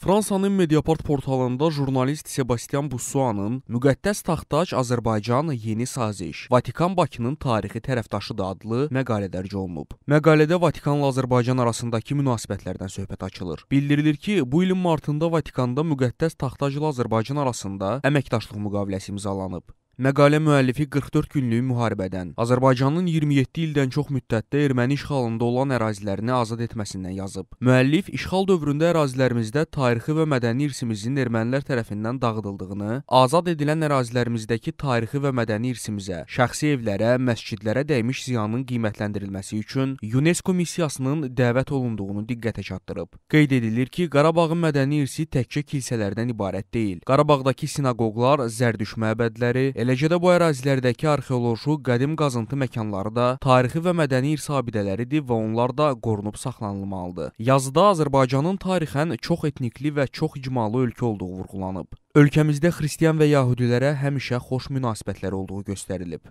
Fransanın Mediapart portalında jurnalist Sebastian Bussuanın Müqəddəs taxtaç Azərbaycan yeni saziş, Vatikan Bakının tarixi tərəfdaşıdır adlı məqalə dərc olunub. Məqalədə Vatikanla Azərbaycan arasındakı münasibətlərdən söhbət açılır. Bildirilir ki, bu ilin martında Vatikanda Müqəddəs taxtacla Azərbaycan arasında əməkdaşlıq müqaviləsi imzalanıb. Məqalə müəllifi 44 günlük müharibədən, Azərbaycanın 27 ildən çox müddətdə erməni işğalında olan ərazilərini azad etməsindən yazıb. Müəllif işğal dövründə ərazilərimizdə tarixi və mədəni irsimizin ermənilər tərəfindən dağıdıldığını, azad edilən ərazilərimizdəki tarixi və mədəni irsimizə, şəxsi evlərə, məscidlərə dəymiş ziyanın qiymətləndirilməsi üçün UNESCO missiyasının dəvət olunduğunu diqqətə çatdırıb. Qeyd edilir ki, Qarabağın mədəni irsi təkcə kilsələrdən ibarət deyil. Qarabağdakı sinaqoqlar, zərdüş məbədləri, Eləcə də bu ərazilərdəki arxeoloji qədim qazıntı məkanları da tarixi və mədəni irs abidələridir və onlar da qorunub saxlanılmalıdır. Yazıda Azərbaycanın tarixən çox etnikli və çox icmalı ölkə olduğu vurğulanıb. Ölkəmizdə xristian və yəhudilərə həmişə xoş münasibətlər olduğu göstərilib.